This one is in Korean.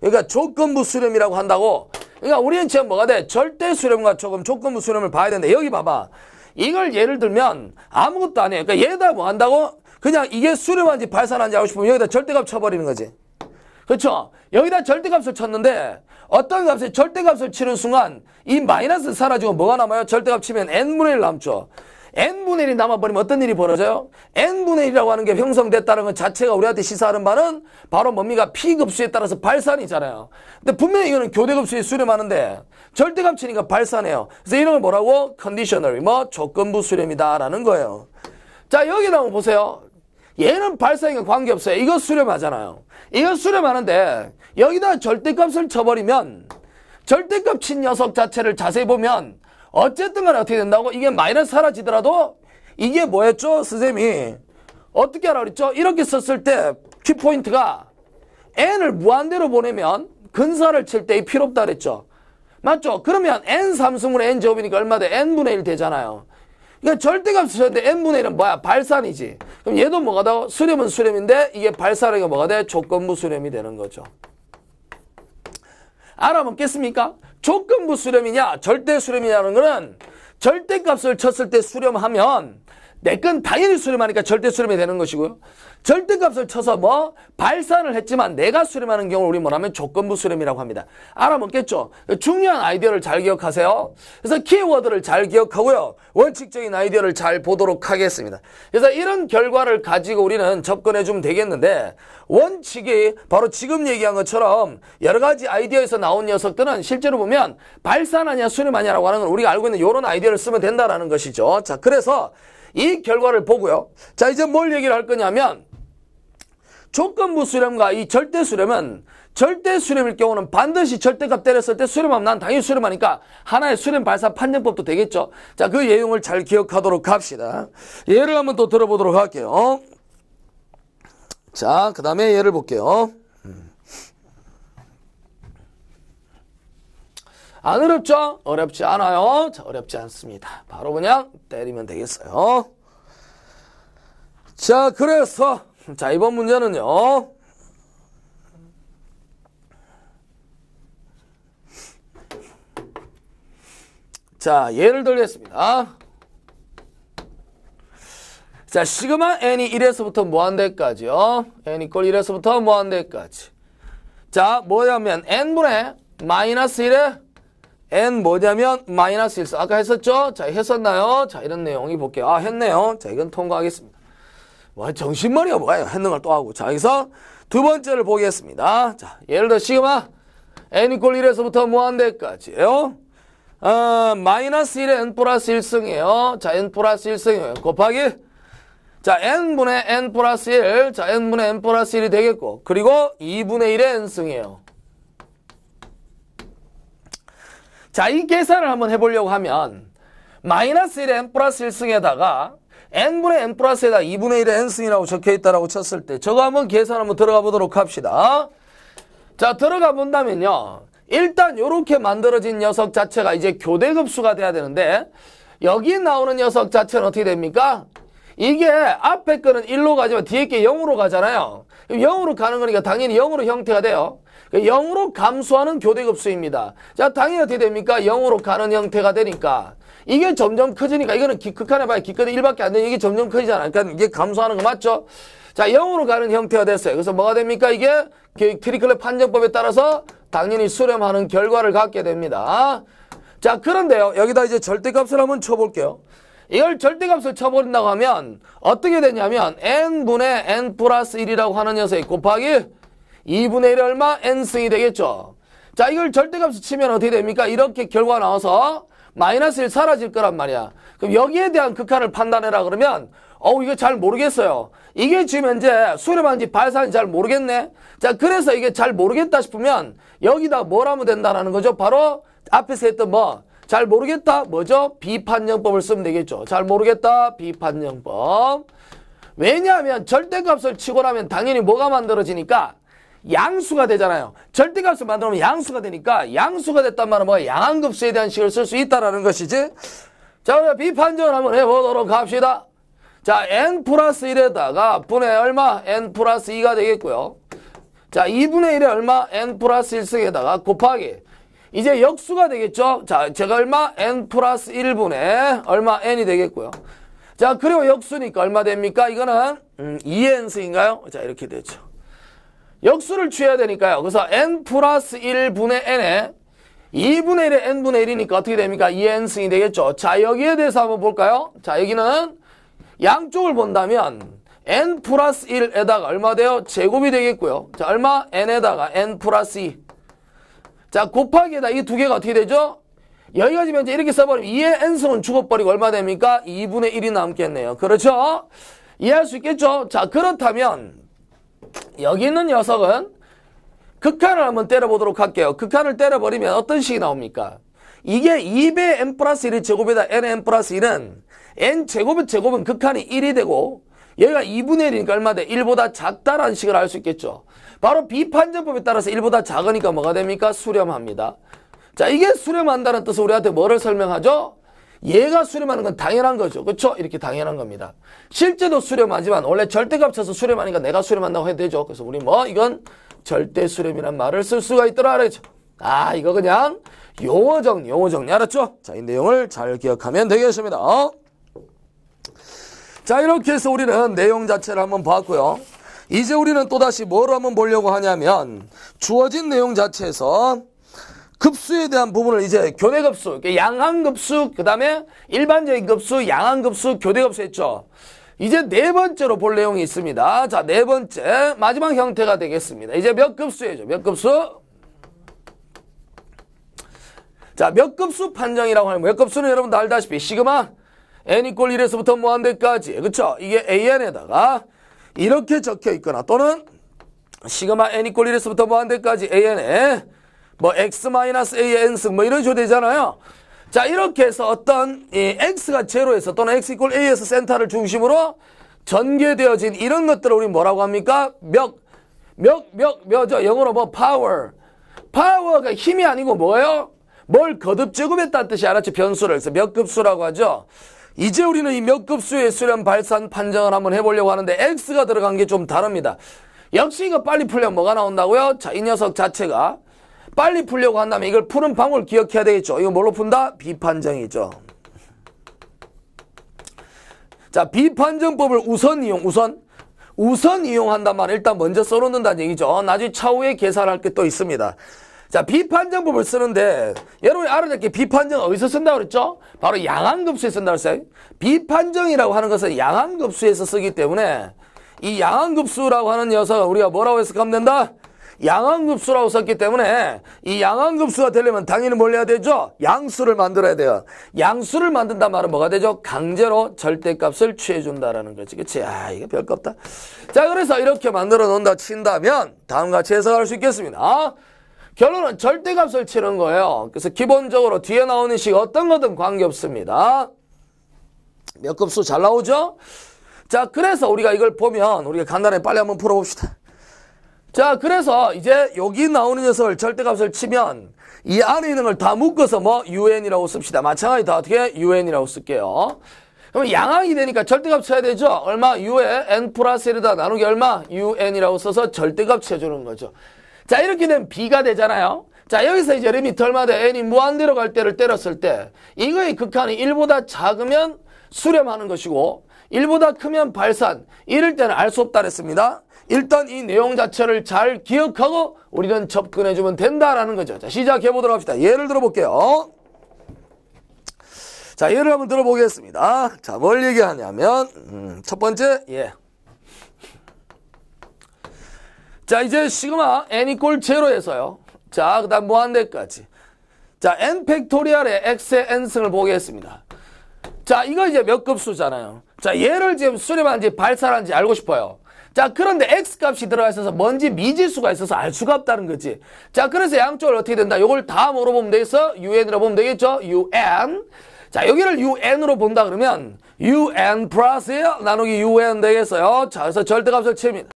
그러니까 조건부 수렴이라고 한다고. 그러니까 우리는 지금 뭐가 돼? 절대 수렴과 조금 조건부 수렴을 봐야 되는데 여기 봐봐. 이걸 예를 들면 아무것도 아니에요. 그러니까 얘다 뭐 한다고? 그냥 이게 수렴한지 발산한지 알고 싶으면 여기다 절대값 쳐버리는 거지. 그렇죠? 여기다 절대값을 쳤는데 어떤 값에 절대값을 치는 순간 이 마이너스 사라지고 뭐가 남아요? 절대값 치면 n분의 1 남죠. n분의 1이 남아버리면 어떤 일이 벌어져요? n분의 1이라고 하는 게 형성됐다는 것 자체가 우리한테 시사하는 바는 바로 뭡니까? P급수에 따라서 발산이잖아요. 근데 분명히 이거는 교대급수에 수렴하는데 절대값치니까 발산해요. 그래서 이런 걸 뭐라고? 컨디셔널, 뭐 조건부 수렴이다라는 거예요. 자 여기 나오면 보세요. 얘는 발사인과 관계없어요. 이거 수렴하잖아요. 이거 수렴하는데 여기다 절대값을 쳐버리면 절대값 친 녀석 자체를 자세히 보면 어쨌든 간에 어떻게 된다고? 이게 마이너스 사라지더라도 이게 뭐였죠? 선생님이 어떻게 하라 그랬죠? 이렇게 썼을 때 키포인트가 n을 무한대로 보내면 근사를 칠 때 필요 없다 그랬죠. 맞죠? 그러면 n 3승으로 n 제곱이니까 얼마 돼? n분의 1 되잖아요. 그러니까 절대값 쓰는데 n분의 1은 뭐야? 발산이지. 그럼 얘도 뭐가 다 수렴은 수렴인데 이게 발산이가 뭐가 돼? 조건부 수렴이 되는 거죠. 알아먹겠습니까? 조건부 수렴이냐 절대 수렴이냐는 거는 절대값을 쳤을 때 수렴하면 내건 당연히 수렴하니까 절대 수렴이 되는 것이고요. 절대값을 쳐서 뭐 발산을 했지만 내가 수렴하는 경우 우리 뭐라면 조건부 수렴이라고 합니다. 알아먹겠죠? 중요한 아이디어를 잘 기억하세요. 그래서 키워드를 잘 기억하고요. 원칙적인 아이디어를 잘 보도록 하겠습니다. 그래서 이런 결과를 가지고 우리는 접근해 주면 되겠는데 원칙이 바로 지금 얘기한 것처럼 여러 가지 아이디어에서 나온 녀석들은 실제로 보면 발산하냐 수렴하냐라고 하는 걸 우리가 알고 있는 이런 아이디어를 쓰면 된다라는 것이죠. 자, 그래서 이 결과를 보고요. 자, 이제 뭘 얘기를 할 거냐면 조건부 수렴과 이 절대 수렴은 절대 수렴일 경우는 반드시 절대값 때렸을 때 수렴하면 난 당연히 수렴하니까 하나의 수렴 발사 판정법도 되겠죠. 자, 그 예용을 잘 기억하도록 합시다. 예를 한번 또 들어보도록 할게요. 자, 그 다음에 예를 볼게요. 안 어렵죠? 어렵지 않아요. 자, 어렵지 않습니다. 바로 그냥 때리면 되겠어요. 자, 그래서 자, 이번 문제는요. 자, 예를 들겠습니다. 자, 시그마 n이 1에서부터 무한대까지요. n 이꼴 1에서부터 무한대까지. 자, 뭐냐면 n분의 마이너스 1에 n 뭐냐면 마이너스 1수 아까 했었죠? 자 했었나요? 자 이런 내용이 볼게요. 아 했네요. 자 이건 통과하겠습니다. 와 정신머리가 뭐예요? 했는 걸 또 하고 자 여기서 두 번째를 보겠습니다. 자 예를 들어 시그마 n 이퀄 1에서부터 무한대까지요. 어, 마이너스 1에 n 플러스 1승이에요. 자 n 플러스 1승이에요. 곱하기 자 n분의 n 플러스 1자 n분의 n 플러스 1이 되겠고 그리고 2분의 1의 n승이에요. 자, 이 계산을 한번 해보려고 하면 마이너스 1의 n 플러스 1승에다가 n분의 n 플러스에다 2분의 1의 n승이라고 적혀있다라고 쳤을 때 저거 한번 계산 한번 들어가 보도록 합시다. 자, 들어가 본다면요. 일단 이렇게 만들어진 녀석 자체가 이제 교대급수가 돼야 되는데 여기 나오는 녀석 자체는 어떻게 됩니까? 이게 앞에 거는 1로 가지만 뒤에 게 0으로 가잖아요. 0으로 가는 거니까 당연히 0으로 형태가 돼요. 0으로 그 감소하는 교대급수입니다. 자, 당연히 어떻게 됩니까? 0으로 가는 형태가 되니까. 이게 점점 커지니까 이거는 기크칸에 봐요. 기크는 1밖에 안 되니 이게 점점 커지잖아. 그러니까 이게 감소하는 거 맞죠? 자, 0으로 가는 형태가 됐어요. 그래서 뭐가 됩니까? 이게 그 트리클렛 판정법에 따라서 당연히 수렴하는 결과를 갖게 됩니다. 자, 그런데요. 여기다 이제 절대값을 한번 쳐볼게요. 이걸 절대값을 쳐버린다고 하면 어떻게 되냐면 n분의 n 플러스 1이라고 하는 녀석이 곱하기 2분의 1이 얼마? n승이 되겠죠. 자 이걸 절대값을 치면 어떻게 됩니까? 이렇게 결과가 나와서 마이너스 1 사라질 거란 말이야. 그럼 여기에 대한 극한을 판단해라 그러면 어우 이거 잘 모르겠어요. 이게 지금 현재 수렴한지 발산인지 잘 모르겠네. 자 그래서 이게 잘 모르겠다 싶으면 여기다 뭘 하면 된다는 거죠. 바로 앞에서 했던 뭐잘 모르겠다. 뭐죠? 비판영법을 쓰면 되겠죠. 잘 모르겠다. 비판영법 왜냐하면 절대값을 치고 나면 당연히 뭐가 만들어지니까 양수가 되잖아요. 절대값을 만들면 양수가 되니까 양수가 됐단 말은 뭐 양한급수에 대한 식을 쓸 수 있다라는 것이지. 자, 우리가 비판전을 한번 해보도록 합시다. 자, n 플러스 1에다가 분의 얼마? n 플러스 2가 되겠고요. 자, 2분의 1에 얼마? n 플러스 1승에다가 곱하기 이제 역수가 되겠죠? 자, 제가 얼마? n 플러스 1분의 얼마 n이 되겠고요. 자, 그리고 역수니까 얼마 됩니까? 이거는 음, 2n승인가요? 자, 이렇게 되죠. 역수를 취해야 되니까요. 그래서 n 플러스 1분의 n에 2분의 1에 n분의 1이니까 어떻게 됩니까? 2n승이 되겠죠. 자, 여기에 대해서 한번 볼까요? 자, 여기는 양쪽을 본다면 n 플러스 1에다가 얼마 돼요? 제곱이 되겠고요. 자, 얼마? n에다가 n 플러스 2. 자, 곱하기에다 이 두 개가 어떻게 되죠? 여기까지 면제 이렇게 써버리면 2의 n승은 죽어버리고 얼마 됩니까? 2분의 1이 남겠네요. 그렇죠? 이해할 수 있겠죠? 자, 그렇다면 여기 있는 녀석은 극한을 한번 때려보도록 할게요. 극한을 때려버리면 어떤 식이 나옵니까? 이게 2배 n 플러스 1이 제곱에다 nn 플러스 1은 n 제곱의 제곱은 극한이 1이 되고 여기가 2분의 1이니까 얼마 돼? 1보다 작다라는 식을 알 수 있겠죠. 바로 비판전법에 따라서 1보다 작으니까 뭐가 됩니까? 수렴합니다. 자, 이게 수렴한다는 뜻은 우리한테 뭐를 설명하죠? 얘가 수렴하는 건 당연한 거죠. 그렇죠? 이렇게 당연한 겁니다. 실제도 수렴하지만 원래 절대값 쳐서 수렴하니까 내가 수렴한다고 해도 되죠. 그래서 우리 뭐 이건 절대 수렴이란 말을 쓸 수가 있더라 그랬죠. 아 이거 그냥 용어 정리, 용어 정리 알았죠? 자, 이 내용을 잘 기억하면 되겠습니다. 어? 자, 이렇게 해서 우리는 내용 자체를 한번 봤고요. 이제 우리는 또다시 뭐로 한번 보려고 하냐면 주어진 내용 자체에서 급수에 대한 부분을 이제 교대 급수, 양한 급수, 그 다음에 일반적인 급수, 양한 급수, 교대 급수 했죠. 이제 네 번째로 볼 내용이 있습니다. 자, 네 번째 마지막 형태가 되겠습니다. 이제 몇 급수예요? 몇 급수? 자, 몇 급수 판정이라고 하는 몇 급수는 여러분 다 알다시피 시그마 n 이꼴 1에서부터 무한대까지 뭐 그쵸? 이게 an에다가 이렇게 적혀 있거나 또는 시그마 n 이꼴 1에서부터 무한대까지 뭐 an에 뭐 x 마이너스 a n 승 뭐 이런 식으로 되잖아요. 자 이렇게 해서 어떤 이 x가 제로에서 또는 x 이꼴 a에서 센터를 중심으로 전개되어진 이런 것들을 우리 뭐라고 합니까? 몇, 몇, 몇, 몇죠? 영어로 뭐 power. power가 힘이 아니고 뭐예요? 뭘 거듭 제곱했다는 뜻이 알았죠? 변수를. 그래서 몇 급수라고 하죠? 이제 우리는 이 몇 급수의 수렴 발산 판정을 한번 해보려고 하는데 X가 들어간 게 좀 다릅니다. 역시 이거 빨리 풀려 뭐가 나온다고요? 자, 이 녀석 자체가 빨리 풀려고 한다면 이걸 푸는 방법을 기억해야 되겠죠. 이거 뭘로 푼다? 비판정이죠. 자, 비판정법을 우선 이용, 우선. 우선 이용한단 말은 일단 먼저 써놓는다는 얘기죠. 나중에 차후에 계산할 게 또 있습니다. 자, 비판정법을 쓰는데 여러분이 알아듣게 비판정 어디서 쓴다고 그랬죠? 바로 양한급수에 쓴다고 했어요. 비판정이라고 하는 것은 양한급수에서 쓰기 때문에 이 양한급수라고 하는 녀석 은 우리가 뭐라고 해석하면 된다? 양한급수라고 썼기 때문에 이 양한급수가 되려면 당연히 뭘 해야 되죠? 양수를 만들어야 돼요. 양수를 만든단 말은 뭐가 되죠? 강제로 절대값을 취해준다라는 거지. 그치? 아, 이거 별거 없다. 자, 그래서 이렇게 만들어 놓는다 친다면 다음과 같이 해석할 수 있겠습니다. 결론은 절대값을 치는 거예요. 그래서 기본적으로 뒤에 나오는 식 어떤 거든 관계없습니다. 몇 급수 잘 나오죠? 자, 그래서 우리가 이걸 보면 우리가 간단하게 빨리 한번 풀어봅시다. 자, 그래서 이제 여기 나오는 녀석을 절대값을 치면 이 안에 있는 걸 다 묶어서 뭐 un이라고 씁시다. 마찬가지 다 어떻게 un이라고 쓸게요. 그럼 양항이 되니까 절대값 쳐야 되죠. 얼마 u에 n 플러스 1이다 나누기 얼마 un이라고 써서 절대값 쳐주는 거죠. 자 이렇게 되면 B가 되잖아요. 자 여기서 이제 리미트 얼마 돼? n이 무한대로 갈 때를 때렸을 때 이거의 극한이 1보다 작으면 수렴하는 것이고 1보다 크면 발산 이럴 때는 알 수 없다 그랬습니다. 일단 이 내용 자체를 잘 기억하고 우리는 접근해주면 된다라는 거죠. 자 시작해보도록 합시다. 예를 들어볼게요. 자 예를 한번 들어보겠습니다. 자 뭘 얘기하냐면 음, 첫 번째 예 자, 이제 시그마 n 이꼴 제로에서요. 자, 그 다음 무한대까지. 뭐 자, n 팩토리알의 x의 n승을 보겠습니다. 자, 이거 이제 몇 급수잖아요. 자, 얘를 지금 수렴한지 발산한지 알고 싶어요. 자, 그런데 x값이 들어가 있어서 뭔지 미지수가 있어서 알 수가 없다는 거지. 자, 그래서 양쪽을 어떻게 된다? 이걸 다 물어보면 되겠어? u n 으로 보면 되겠죠? un. 자, 여기를 un으로 본다 그러면 un 플러스 나누기 un 되겠어요. 자, 그래서 절대값을 칩니다.